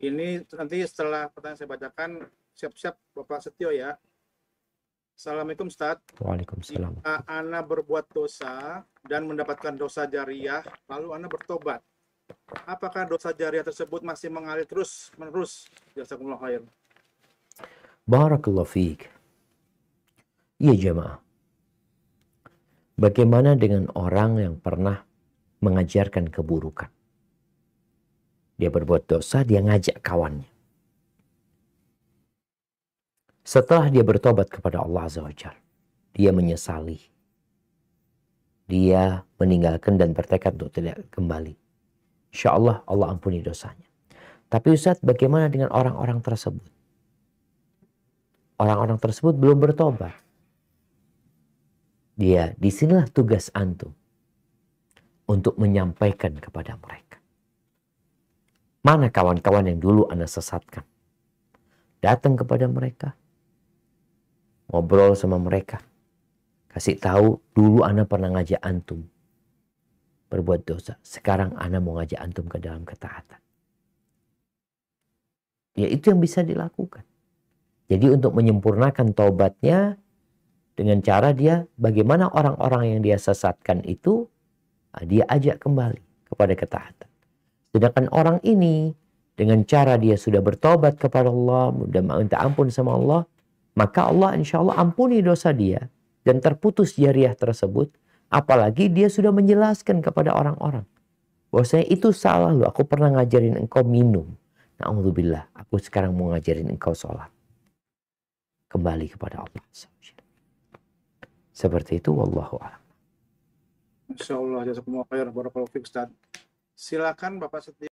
Ini nanti setelah pertanyaan saya bacakan, siap-siap Bapak Setio ya. Assalamualaikum Ustaz. Waalaikumsalam. Jika Ana berbuat dosa dan mendapatkan dosa jariah, lalu Ana bertobat. Apakah dosa jariah tersebut masih mengalir terus menerus? Jazakumullah khair. Barakallahu fiik. Iya jemaah. Bagaimana dengan orang yang pernah mengajarkan keburukan? Dia berbuat dosa, dia ngajak kawannya. Setelah dia bertobat kepada Allah Azza wa dia menyesali. Dia meninggalkan dan bertekad untuk tidak kembali. Insya Allah, Allah ampuni dosanya. Tapi Ustadz, bagaimana dengan orang-orang tersebut? Orang-orang tersebut belum bertobat. Dia, disinilah tugas antum untuk menyampaikan kepada mereka. Mana kawan-kawan yang dulu Anda sesatkan? Datang kepada mereka. Ngobrol sama mereka. Kasih tahu dulu Anda pernah ngajak antum berbuat dosa. Sekarang Anda mau ngajak antum ke dalam ketaatan. Ya itu yang bisa dilakukan. Jadi untuk menyempurnakan taubatnya dengan cara dia bagaimana orang-orang yang dia sesatkan itu dia ajak kembali kepada ketaatan. Sedangkan orang ini dengan cara dia sudah bertobat kepada Allah, sudah minta ampun sama Allah, maka Allah insya Allah ampuni dosa dia dan terputus jariah tersebut. Apalagi dia sudah menjelaskan kepada orang-orang. Bahwasanya itu salah loh, aku pernah ngajarin engkau minum. Na'udzubillah, aku sekarang mau ngajarin engkau sholat. Kembali kepada Allah. Seperti itu, Wallahu'alam. Insya Allah, khair, Ustaz silakan bapak setia